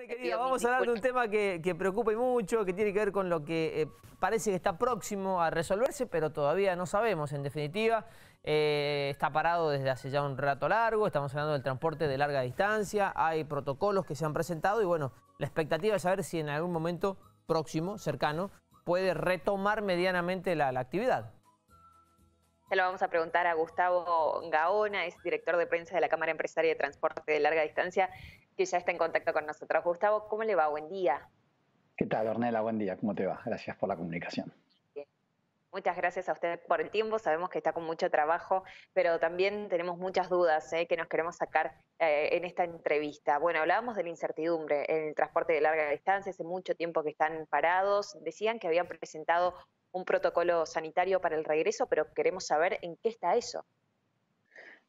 Eh, vamos a hablar de un tema que, preocupa y mucho, que tiene que ver con lo que eh, parece que está próximo a resolverse, pero todavía no sabemos, en definitiva. Eh, está parado desde hace ya un rato largo, estamos hablando del transporte de larga distancia, hay protocolos que se han presentado y bueno, la expectativa es saber si en algún momento próximo, cercano, puede retomar medianamente la actividad. Ya lo vamos a preguntar a Gustavo Gaona, es director de prensa de la Cámara Empresaria de Transporte de Larga Distancia, que ya está en contacto con nosotros. Gustavo, ¿cómo le va? Buen día. ¿Qué tal, Ornella? Buen día, ¿cómo te va? Gracias por la comunicación. Muchas gracias a usted por el tiempo. Sabemos que está con mucho trabajo, pero también tenemos muchas dudas ¿eh? que nos queremos sacar eh, en esta entrevista. Bueno, hablábamos de la incertidumbre en el transporte de larga distancia. Hace mucho tiempo que están parados. Decían que habían presentado un protocolo sanitario para el regreso, pero queremos saber en qué está eso.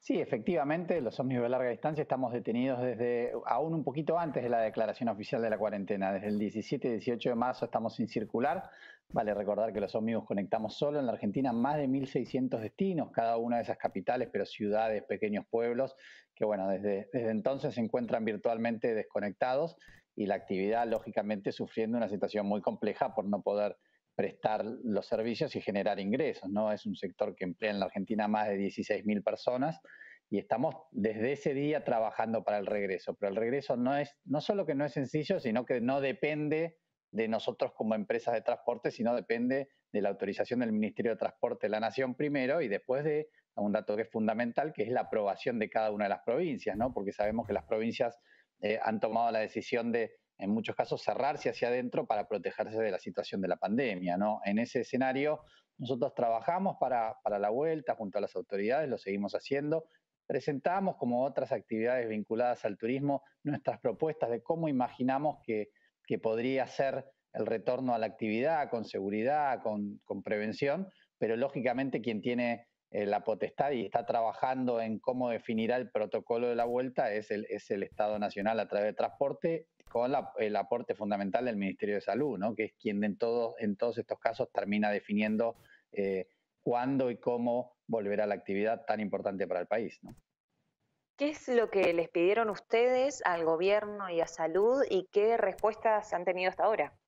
Sí, efectivamente, los ómnibus de larga distancia estamos detenidos desde aún un poquito antes de la declaración oficial de la cuarentena. Desde el 17 y 18 de marzo estamos sin circular. Vale recordar que los ómnibus conectamos solo en la Argentina más de 1.600 destinos, cada una de esas capitales, pero ciudades, pequeños pueblos, que bueno, desde, desde entonces se encuentran virtualmente desconectados y la actividad, lógicamente, sufriendo una situación muy compleja por no poder prestar los servicios y generar ingresos. ¿no? Es un sector que emplea en la Argentina más de 16.000 personas y estamos desde ese día trabajando para el regreso. Pero el regreso no es, no solo que no es sencillo, sino que no depende de nosotros como empresas de transporte, sino depende de la autorización del Ministerio de Transporte de la Nación primero y después de un dato que es fundamental, que es la aprobación de cada una de las provincias, ¿no? Porque sabemos que las provincias eh, han tomado la decisión de en muchos casos cerrarse hacia adentro para protegerse de la situación de la pandemia. ¿no? En ese escenario, nosotros trabajamos para, la vuelta junto a las autoridades, lo seguimos haciendo. Presentamos, como otras actividades vinculadas al turismo, nuestras propuestas de cómo imaginamos que, podría ser el retorno a la actividad con seguridad, con, con prevención, pero lógicamente quien tiene eh, la potestad y está trabajando en cómo definirá el protocolo de la vuelta es el, es el Estado Nacional a través de transporte con el aporte fundamental del Ministerio de Salud, ¿no? que es quien en, en todos estos casos termina definiendo eh, cuándo y cómo volverá la actividad tan importante para el país. ¿Qué es lo que les pidieron ustedes al gobierno y a salud y qué respuestas han tenido hasta ahora?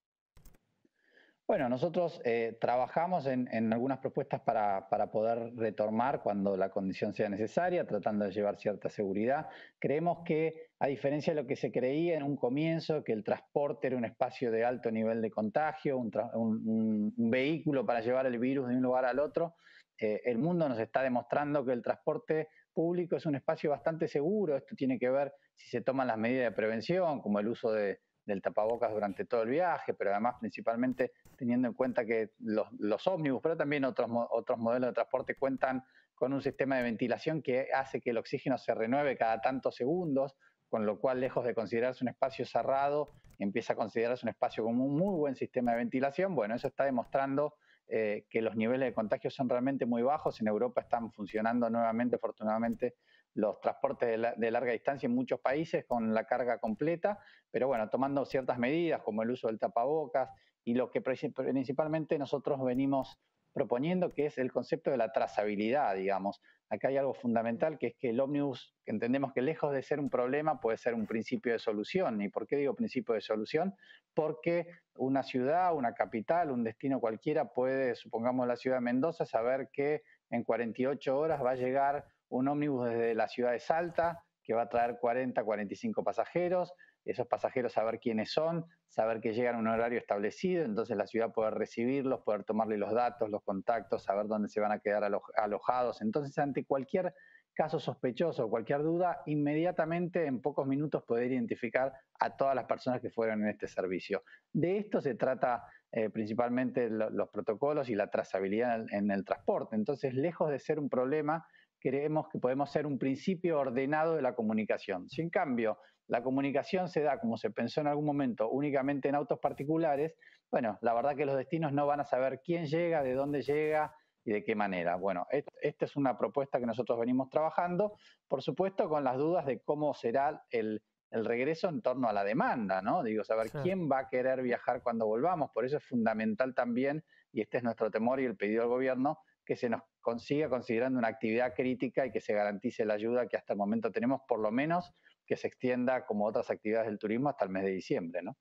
Bueno, nosotros eh, trabajamos en, algunas propuestas para, poder retomar cuando la condición sea necesaria, tratando de llevar cierta seguridad. Creemos que, a diferencia de lo que se creía en un comienzo, que el transporte era un espacio de alto nivel de contagio, un, vehículo para llevar el virus de un lugar al otro, eh, el mundo nos está demostrando que el transporte público es un espacio bastante seguro. Esto tiene que ver si se toman las medidas de prevención, como el uso del tapabocas durante todo el viaje, pero además principalmente teniendo en cuenta que los, ómnibus, pero también otros, otros modelos de transporte cuentan con un sistema de ventilación que hace que el oxígeno se renueve cada tantos segundos, con lo cual lejos de considerarse un espacio cerrado, empieza a considerarse un espacio como un muy buen sistema de ventilación. Bueno, eso está demostrando eh, que los niveles de contagio son realmente muy bajos. En Europa están funcionando nuevamente, afortunadamente, los transportes de, larga distancia en muchos países con la carga completa, pero bueno, tomando ciertas medidas como el uso del tapabocas y lo que principalmente nosotros venimos proponiendo, que es el concepto de la trazabilidad, digamos. Acá hay algo fundamental, que es que el ómnibus, entendemos que lejos de ser un problema, puede ser un principio de solución. ¿Y por qué digo principio de solución? Porque una ciudad, una capital, un destino cualquiera puede, supongamos la ciudad de Mendoza, saber que en 48 horas va a llegar un ómnibus desde la ciudad de Salta que va a traer 40, 45 pasajeros, esos pasajeros saber quiénes son, saber que llegan a un horario establecido, entonces la ciudad poder recibirlos, poder tomarle los datos, los contactos, saber dónde se van a quedar alojados. Entonces, ante cualquier caso sospechoso, cualquier duda, inmediatamente en pocos minutos poder identificar a todas las personas que fueron en este servicio. De esto se trata eh, principalmente los protocolos y la trazabilidad en el transporte. Entonces, lejos de ser un problema, creemos que podemos ser un principio ordenado de la comunicación. Si en cambio la comunicación se da, como se pensó en algún momento, únicamente en autos particulares, bueno, la verdad que los destinos no van a saber quién llega, de dónde llega y de qué manera. Bueno, esta es una propuesta que nosotros venimos trabajando, por supuesto con las dudas de cómo será el, regreso en torno a la demanda, ¿no? Digo, saber quién va a querer viajar cuando volvamos. Por eso es fundamental también, y este es nuestro temor y el pedido al gobierno, que se nos consiga considerando una actividad crítica y que se garantice la ayuda que hasta el momento tenemos, por lo menos que se extienda como otras actividades del turismo hasta el mes de diciembre, ¿no?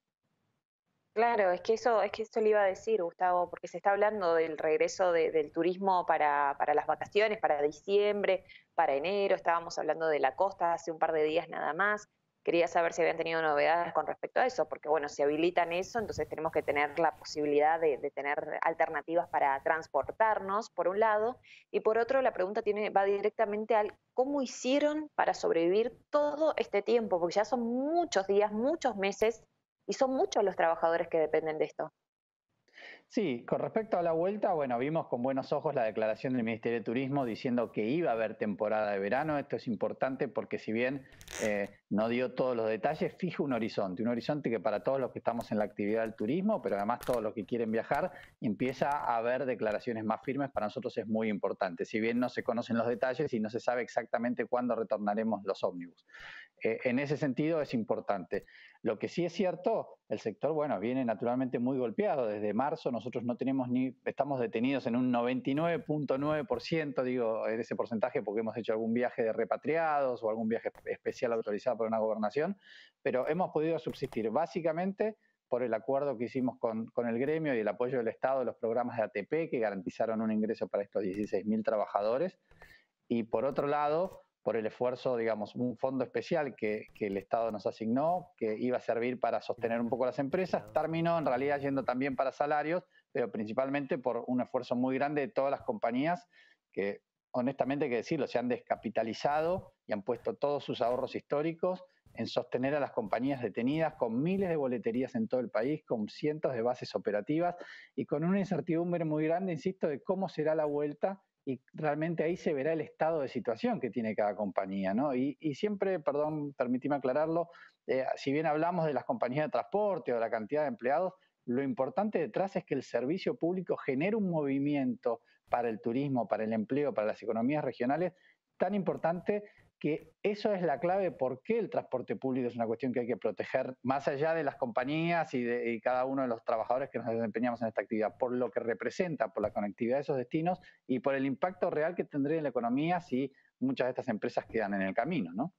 Claro, es que eso, es que esto le iba a decir, Gustavo, porque se está hablando del regreso del turismo para, las vacaciones, para diciembre, para enero, estábamos hablando de la costa hace un par de días nada más, Quería saber si habían tenido novedades con respecto a eso, porque bueno, si habilitan eso, entonces tenemos que tener la posibilidad de, tener alternativas para transportarnos, por un lado, y por otro, la pregunta tiene, va directamente al cómo hicieron para sobrevivir todo este tiempo, porque ya son muchos días, muchos meses, y son muchos los trabajadores que dependen de esto. Sí, con respecto a la vuelta, bueno, vimos con buenos ojos la declaración del Ministerio de Turismo diciendo que iba a haber temporada de verano. Esto es importante porque si bien eh, no dio todos los detalles, fija un horizonte, un horizonte que para todos los que estamos en la actividad del turismo, pero además todos los que quieren viajar, empieza a haber declaraciones más firmes. Para nosotros es muy importante, si bien no se conocen los detalles y no se sabe exactamente cuándo retornaremos los ómnibus. Eh, en ese sentido es importante. Lo que sí es cierto, el sector, bueno, viene naturalmente muy golpeado. Desde marzo nosotros no tenemos ni, estamos detenidos en un 99.9%, digo, en ese porcentaje porque hemos hecho algún viaje de repatriados o algún viaje especial autorizado por una gobernación, pero hemos podido subsistir básicamente por el acuerdo que hicimos con, con el gremio y el apoyo del Estado de los programas de ATP que garantizaron un ingreso para estos 16.000 trabajadores. Y por otro lado, por el esfuerzo, digamos, un fondo especial que, el Estado nos asignó, que iba a servir para sostener un poco las empresas, terminó en realidad yendo también para salarios, pero principalmente por un esfuerzo muy grande de todas las compañías que, honestamente hay que decirlo, se han descapitalizado y han puesto todos sus ahorros históricos en sostener a las compañías detenidas con miles de boleterías en todo el país, con cientos de bases operativas y con una incertidumbre muy grande, insisto, de cómo será la vuelta y realmente ahí se verá el estado de situación que tiene cada compañía, ¿no? Y, siempre, perdón, permíteme aclararlo, eh, si bien hablamos de las compañías de transporte o de la cantidad de empleados, lo importante detrás es que el servicio público genere un movimiento para el turismo, para el empleo, para las economías regionales tan importante que eso es la clave por qué el transporte público es una cuestión que hay que proteger, más allá de las compañías y de cada uno de los trabajadores que nos desempeñamos en esta actividad, por lo que representa, por la conectividad de esos destinos y por el impacto real que tendría en la economía si muchas de estas empresas quedan en el camino, ¿no?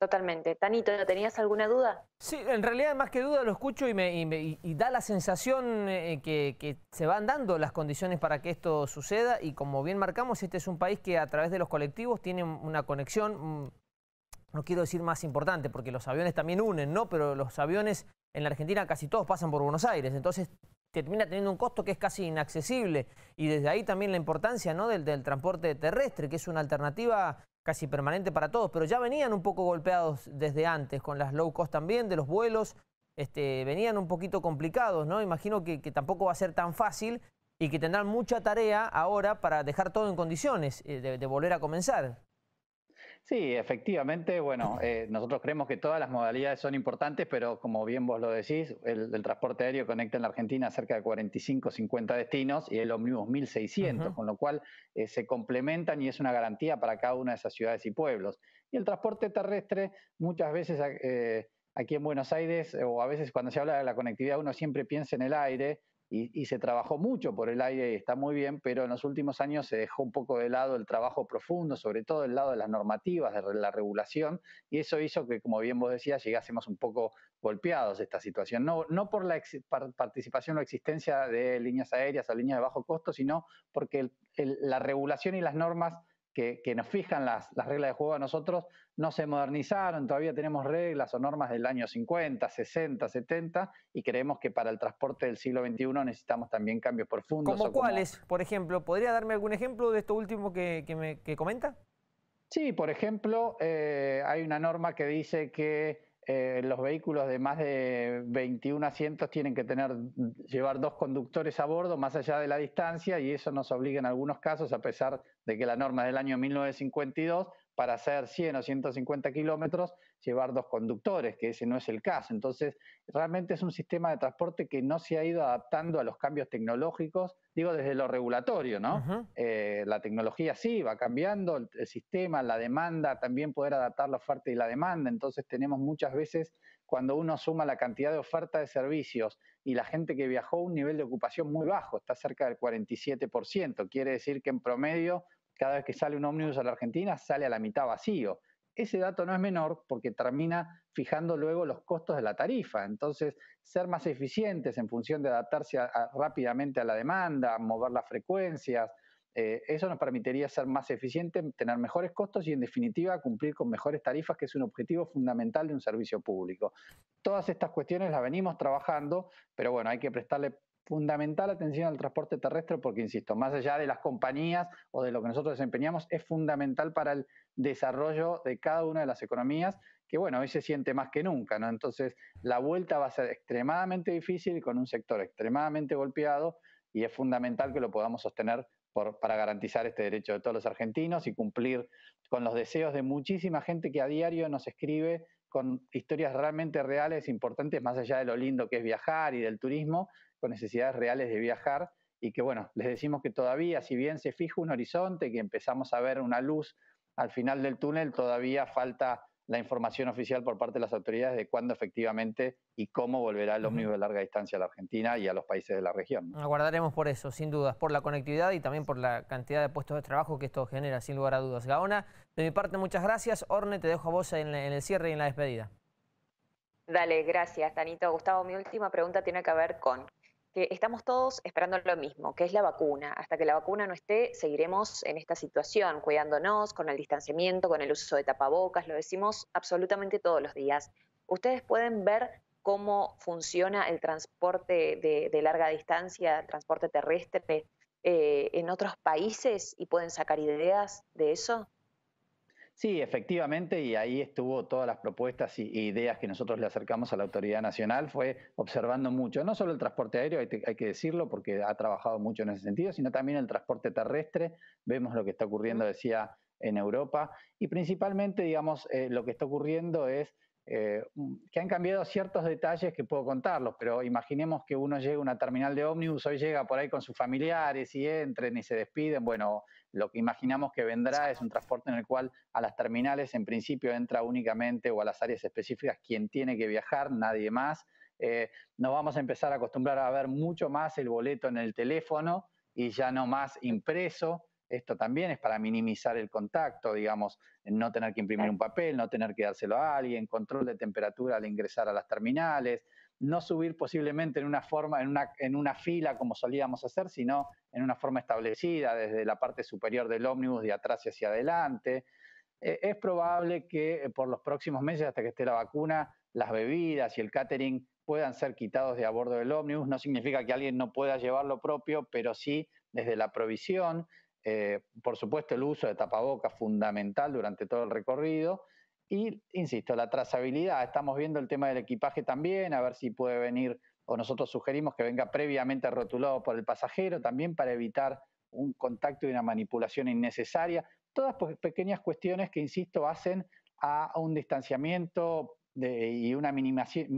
Totalmente. Tanito, ¿tenías alguna duda? Sí, en realidad más que duda lo escucho y, me, y da la sensación eh, que, que, se van dando las condiciones para que esto suceda y como bien marcamos, este es un país que a través de los colectivos tiene una conexión, mm, no quiero decir más importante, porque los aviones también unen, ¿no? Pero los aviones en la Argentina casi todos pasan por Buenos Aires, entonces termina teniendo un costo que es casi inaccesible. Y desde ahí también la importancia ¿no? del, del transporte terrestre, que es una alternativa casi permanente para todos, pero ya venían un poco golpeados desde antes, con las low cost también, de los vuelos, este, venían un poquito complicados, ¿no? Imagino que, tampoco va a ser tan fácil y que tendrán mucha tarea ahora para dejar todo en condiciones eh, de volver a comenzar. Sí, efectivamente, bueno, eh, nosotros creemos que todas las modalidades son importantes, pero como bien vos lo decís, el, transporte aéreo conecta en la Argentina cerca de 45, 50 destinos y el Omnibus 1600, con lo cual eh, se complementan y es una garantía para cada una de esas ciudades y pueblos. Y el transporte terrestre muchas veces... Eh, aquí en Buenos Aires, o a veces cuando se habla de la conectividad, uno siempre piensa en el aire, y, se trabajó mucho por el aire y está muy bien, pero en los últimos años se dejó un poco de lado el trabajo profundo, sobre todo el lado de las normativas, de la regulación, y eso hizo que, como bien vos decías, llegásemos un poco golpeados de esta situación. No, no por la participación o existencia de líneas aéreas o líneas de bajo costo, sino porque la regulación y las normas que, nos fijan las, las, reglas de juego a nosotros no se modernizaron, todavía tenemos reglas o normas del año 50, 60, 70 y creemos que para el transporte del siglo XXI necesitamos también cambios profundos. ¿Cómo cuáles, por ejemplo? ¿Podría darme algún ejemplo de esto último que, comenta? Sí, por ejemplo, eh, hay una norma que dice que eh, los vehículos de más de 21 asientos tienen que tener, llevar dos conductores a bordo más allá de la distancia y eso nos obliga en algunos casos, a pesar de que la norma es del año 1952, para hacer 100 o 150 kilómetros, llevar dos conductores, que ese no es el caso. Entonces, realmente es un sistema de transporte que no se ha ido adaptando a los cambios tecnológicos, digo desde lo regulatorio, ¿no? Eh, la tecnología sí va cambiando, el, el, sistema, la demanda, también poder adaptar la oferta y la demanda. Entonces, tenemos muchas veces, cuando uno suma la cantidad de oferta de servicios y la gente que viajó, un nivel de ocupación muy bajo, está cerca del 47%. Quiere decir que en promedio cada vez que sale un ómnibus a la Argentina sale a la mitad vacío. Ese dato no es menor porque termina fijando luego los costos de la tarifa. Entonces, ser más eficientes en función de adaptarse rápidamente a la demanda, mover las frecuencias, eh, eso nos permitiría ser más eficientes, tener mejores costos y, en definitiva, cumplir con mejores tarifas, que es un objetivo fundamental de un servicio público. Todas estas cuestiones las venimos trabajando, pero bueno, hay que prestarle fundamental atención al transporte terrestre porque, insisto, más allá de las compañías o de lo que nosotros desempeñamos, es fundamental para el desarrollo de cada una de las economías que, bueno, hoy se siente más que nunca, ¿no? Entonces, la vuelta va a ser extremadamente difícil con un sector extremadamente golpeado y es fundamental que lo podamos sostener para garantizar este derecho de todos los argentinos y cumplir con los deseos de muchísima gente que a diario nos escribe con historias realmente reales, importantes, más allá de lo lindo que es viajar y del turismo, con necesidades reales de viajar y que, bueno, les decimos que todavía, si bien se fija un horizonte, que empezamos a ver una luz al final del túnel, todavía falta la información oficial por parte de las autoridades de cuándo efectivamente y cómo volverá el ómnibus de larga distancia a la Argentina y a los países de la región. Aguardaremos por eso, sin dudas, por la conectividad y también por la cantidad de puestos de trabajo que esto genera, sin lugar a dudas. Gaona, de mi parte, muchas gracias. Orne, te dejo a vos en, en el cierre y en la despedida. Dale, gracias, Tanito. Gustavo, mi última pregunta tiene que ver con estamos todos esperando lo mismo, que es la vacuna. Hasta que la vacuna no esté, seguiremos en esta situación, cuidándonos con el distanciamiento, con el uso de tapabocas, lo decimos absolutamente todos los días. Ustedes pueden ver cómo funciona el transporte de, larga distancia, transporte terrestre eh, en otros países y pueden sacar ideas de eso. Sí, efectivamente, y ahí estuvo todas las propuestas y, ideas que nosotros le acercamos a la autoridad nacional, fue observando mucho, no solo el transporte aéreo, hay, que decirlo, porque ha trabajado mucho en ese sentido, sino también el transporte terrestre, vemos lo que está ocurriendo, decía, en Europa, y principalmente, digamos, eh, lo que está ocurriendo es eh, que han cambiado ciertos detalles que puedo contarlos, pero imaginemos que uno llega a una terminal de ómnibus, hoy llega por ahí con sus familiares y entren y se despiden, bueno lo que imaginamos que vendrá es un transporte en el cual a las terminales en principio entra únicamente o a las áreas específicas quien tiene que viajar, nadie más. Eh, nos vamos a empezar a acostumbrar a ver mucho más el boleto en el teléfono y ya no más impreso. Esto también es para minimizar el contacto, digamos, no tener que imprimir un papel, no tener que dárselo a alguien, control de temperatura al ingresar a las terminales, no subir posiblemente en una forma, en una, fila como solíamos hacer, sino en una forma establecida, desde la parte superior del ómnibus, de atrás hacia adelante. Eh, es probable que eh, por los próximos meses, hasta que esté la vacuna, las bebidas y el catering puedan ser quitados de a bordo del ómnibus. No significa que alguien no pueda llevar lo propio, pero sí desde la provisión, eh, por supuesto el uso de tapabocas fundamental durante todo el recorrido y, insisto, la trazabilidad, estamos viendo el tema del equipaje también, a ver si puede venir, o nosotros sugerimos que venga previamente rotulado por el pasajero también para evitar un contacto y una manipulación innecesaria. Todas pues, pequeñas cuestiones que, insisto, hacen a un distanciamiento y una minimizar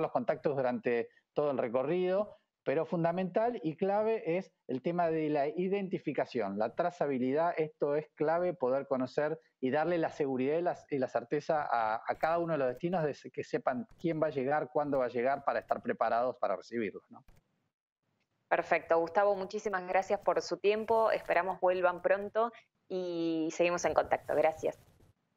los contactos durante todo el recorrido pero fundamental y clave es el tema de la identificación, la trazabilidad. Esto es clave poder conocer y darle la seguridad y la, certeza a, cada uno de los destinos de que sepan quién va a llegar, cuándo va a llegar para estar preparados para recibirlos. Perfecto. Gustavo, muchísimas gracias por su tiempo. Esperamos vuelvan pronto y seguimos en contacto. Gracias.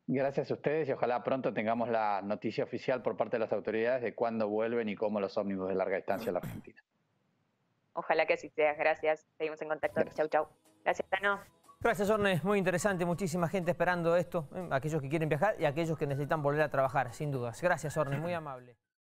Gracias a ustedes y ojalá pronto tengamos la noticia oficial por parte de las autoridades de cuándo vuelven y cómo los ómnibus de larga distancia a la Argentina. Ojalá que así sea. Gracias. Seguimos en contacto. Gracias. Chau, chau. Gracias, Tano. Gracias, Orne. Muy interesante. Muchísima gente esperando esto. Eh, aquellos que quieren viajar y aquellos que necesitan volver a trabajar, sin dudas. Gracias, Orne. Muy amable.